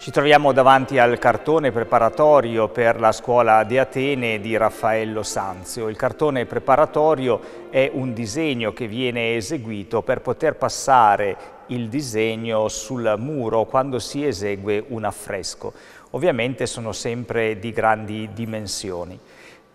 Ci troviamo davanti al cartone preparatorio per la scuola di Atene di Raffaello Sanzio. Il cartone preparatorio è un disegno che viene eseguito per poter passare il disegno sul muro quando si esegue un affresco. Ovviamente sono sempre di grandi dimensioni.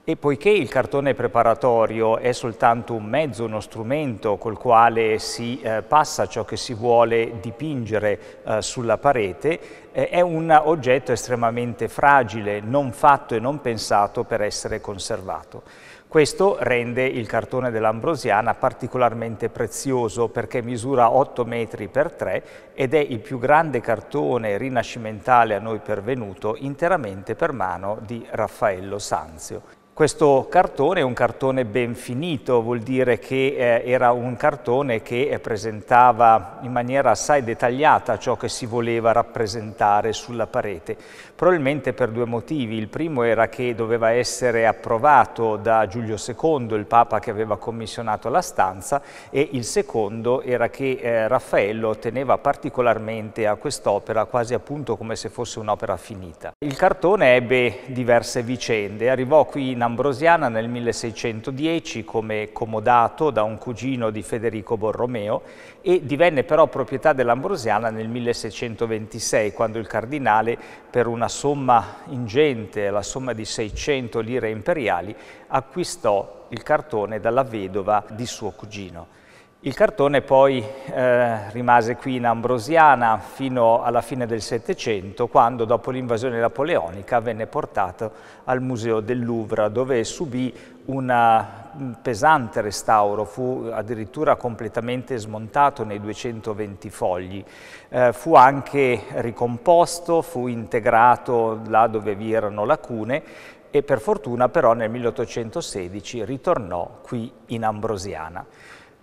E poiché il cartone preparatorio è soltanto un mezzo, uno strumento col quale si eh, passa ciò che si vuole dipingere eh, sulla parete, eh, è un oggetto estremamente fragile, non fatto e non pensato per essere conservato. Questo rende il cartone dell'Ambrosiana particolarmente prezioso perché misura 8 metri per 3 ed è il più grande cartone rinascimentale a noi pervenuto interamente per mano di Raffaello Sanzio. Questo cartone è un cartone ben finito, vuol dire che eh, era un cartone che eh, presentava in maniera assai dettagliata ciò che si voleva rappresentare sulla parete, probabilmente per due motivi. Il primo era che doveva essere approvato da Giulio II, il Papa che aveva commissionato la stanza, e il secondo era che eh, Raffaello teneva particolarmente a quest'opera, quasi appunto come se fosse un'opera finita. Il cartone ebbe diverse vicende, arrivò qui in Ambrosiana nel 1610 come comodato da un cugino di Federico Borromeo e divenne però proprietà dell'Ambrosiana nel 1626 quando il cardinale per una somma ingente, la somma di 600 lire imperiali, acquistò il cartone dalla vedova di suo cugino. Il cartone poi eh, rimase qui in Ambrosiana fino alla fine del Settecento, quando dopo l'invasione napoleonica venne portato al Museo del Louvre, dove subì un mm, pesante restauro, fu addirittura completamente smontato nei 220 fogli. Eh, fu anche ricomposto, fu integrato là dove vi erano lacune e per fortuna però nel 1816 ritornò qui in Ambrosiana.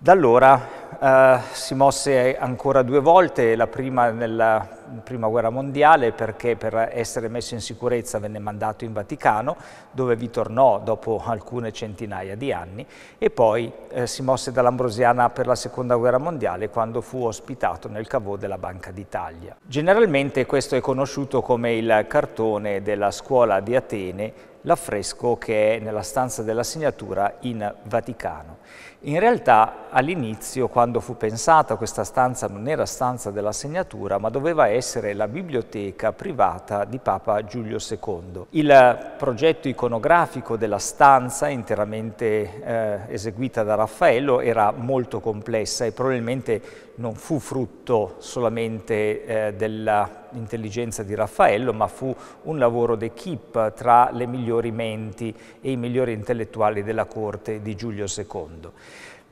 Da allora eh, si mosse ancora due volte, la prima nella prima guerra mondiale perché per essere messo in sicurezza venne mandato in Vaticano dove vi tornò dopo alcune centinaia di anni e poi eh, si mosse dall'Ambrosiana per la seconda guerra mondiale quando fu ospitato nel cavò della Banca d'Italia. Generalmente questo è conosciuto come il cartone della scuola di Atene l'affresco che è nella stanza della segnatura in Vaticano. In realtà all'inizio, quando fu pensata, questa stanza non era stanza della segnatura, ma doveva essere essere la biblioteca privata di Papa Giulio II. Il progetto iconografico della stanza, interamente eh, eseguita da Raffaello, era molto complessa e probabilmente non fu frutto solamente eh, dell'intelligenza di Raffaello, ma fu un lavoro d'equipe tra le migliori menti e i migliori intellettuali della corte di Giulio II.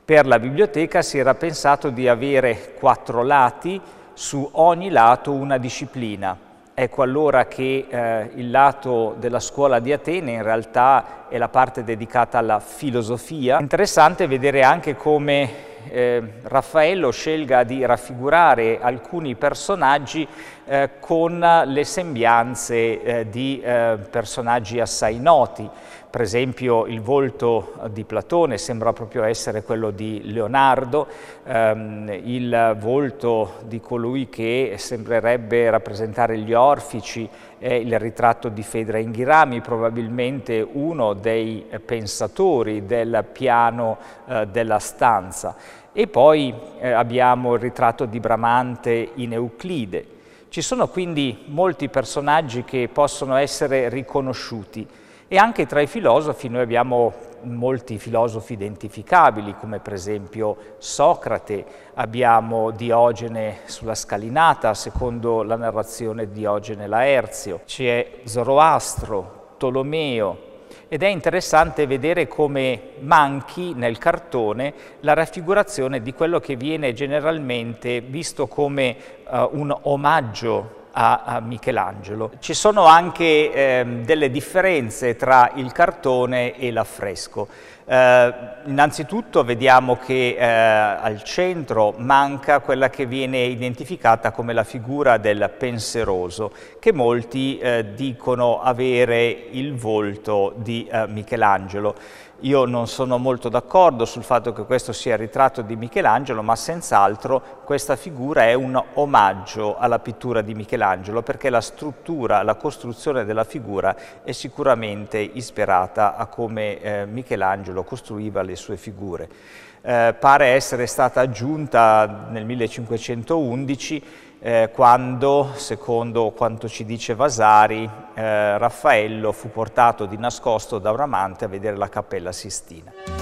Per la biblioteca si era pensato di avere quattro lati, su ogni lato una disciplina. Ecco allora che eh, il lato della scuola di Atene in realtà è la parte dedicata alla filosofia. Interessante vedere anche come eh, Raffaello scelga di raffigurare alcuni personaggi eh, con le sembianze eh, di eh, personaggi assai noti. Per esempio il volto eh, di Platone sembra proprio essere quello di Leonardo, ehm, il volto di colui che sembrerebbe rappresentare gli orfici è il ritratto di Fedra Inghirami, probabilmente uno dei eh, pensatori del piano eh, della stanza e poi eh, abbiamo il ritratto di Bramante in Euclide. Ci sono quindi molti personaggi che possono essere riconosciuti e anche tra i filosofi noi abbiamo molti filosofi identificabili, come per esempio Socrate, abbiamo Diogene sulla scalinata, secondo la narrazione di Diogene Laerzio, c'è Zoroastro, Tolomeo, ed è interessante vedere come manchi nel cartone la raffigurazione di quello che viene generalmente visto come uh, un omaggio a, Michelangelo. Ci sono anche eh, delle differenze tra il cartone e l'affresco. Eh, innanzitutto vediamo che eh, al centro manca quella che viene identificata come la figura del penseroso, che molti eh, dicono avere il volto di eh, Michelangelo. Io non sono molto d'accordo sul fatto che questo sia il ritratto di Michelangelo, ma senz'altro questa figura è un omaggio alla pittura di Michelangelo, perché la struttura, la costruzione della figura è sicuramente ispirata a come eh, Michelangelo Michelangelo costruiva le sue figure. Eh, pare essere stata aggiunta nel 1511 eh, quando, secondo quanto ci dice Vasari, eh, Raffaello fu portato di nascosto da un amante a vedere la Cappella Sistina.